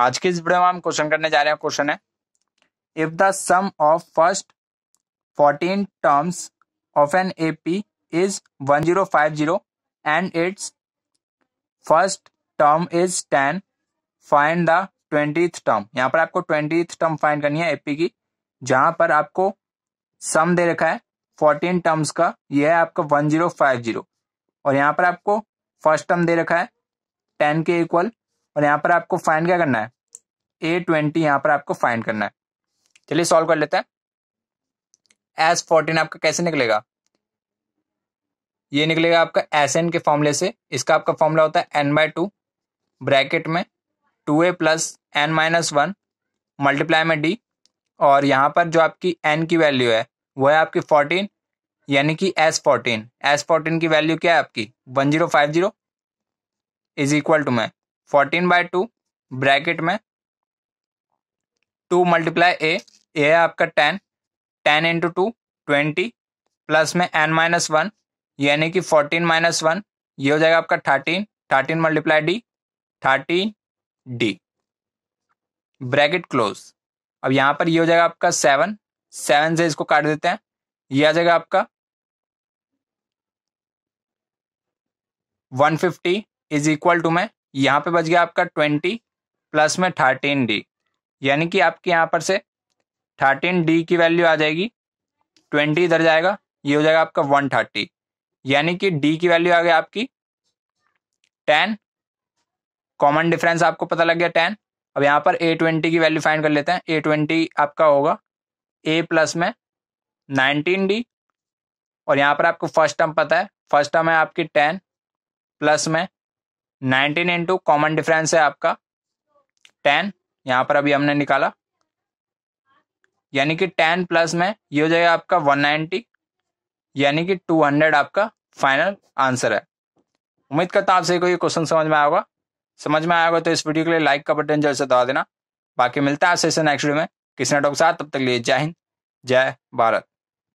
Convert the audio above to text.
आज के इस वीडियो में हम क्वेश्चन करने जा रहे हैं क्वेश्चन है if the sum of first fourteen terms of an A P is one zero five zero and its first term is ten find the twenty term यहाँ पर आपको ट्वेंटी टर्म फाइंड करनी है एपी की जहां पर आपको सम दे रखा है फोर्टीन टर्म्स का यह है आपका वन जीरो फाइव जीरो और यहाँ पर आपको फर्स्ट टर्म दे रखा है टेन के इक्वल और यहाँ पर आपको फाइंड क्या करना है ए ट्वेंटी यहाँ पर आपको फाइंड करना है चलिए सॉल्व कर लेते हैं एस फोर्टीन आपका कैसे निकलेगा ये निकलेगा आपका एस एन के फॉर्मूले से इसका आपका फॉर्मूला होता है एन बाय टू ब्रैकेट में two A plus N minus one multiply में डी और यहाँ पर जो आपकी एन की वैल्यू है वो है आपकी फोर्टीन यानी कि एस फोर्टीन एस फोर्टीन की वैल्यू क्या है आपकी one zero five zero is equal to मैं फोर्टीन बाय टू ब्रैकेट में टू मल्टीप्लाई ए ए है आपका ten ten into two twenty plus में एन माइनस वन यानी कि फोर्टीन माइनस वन ये हो जाएगा आपका thirteen thirteen multiply D thirteen D bracket close अब यहां पर ये हो जाएगा आपका सेवन सेवन से इसको काट देते हैं ये आ जाएगा आपका one fifty is equal to में यहाँ पे बच गया आपका ट्वेंटी प्लस में थर्टीन डी यानी कि आपके यहाँ पर से थर्टीन डी की वैल्यू आ जाएगी ट्वेंटी इधर जाएगा ये हो जाएगा आपका वन थर्टी यानी कि डी की वैल्यू आ गई आपकी टेन कॉमन डिफरेंस आपको पता लग गया टेन अब यहाँ पर ए ट्वेंटी की वैल्यू फाइंड कर लेते हैं ए ट्वेंटी आपका होगा ए प्लस में नाइनटीन डी और यहाँ पर आपको फर्स्ट टर्म पता है फर्स्ट टर्म है आपकी टेन प्लस में नाइनटीन इंटू कॉमन डिफरेंस है आपका टेन यहां पर अभी हमने निकाला यानी कि टेन प्लस में ये हो जाएगा आपका वन नाइनटी यानी कि टू हंड्रेड आपका फाइनल आंसर है उम्मीद करता हूं आपसे कोई क्वेश्चन समझ में आएगा समझ में आएगा तो इस वीडियो के लिए लाइक का बटन जल्द से दबा देना बाकी मिलता है आपसे नेक्स्ट वीडियो में किसी नाटक के साथ तब तक लिए जय हिंद जय भारत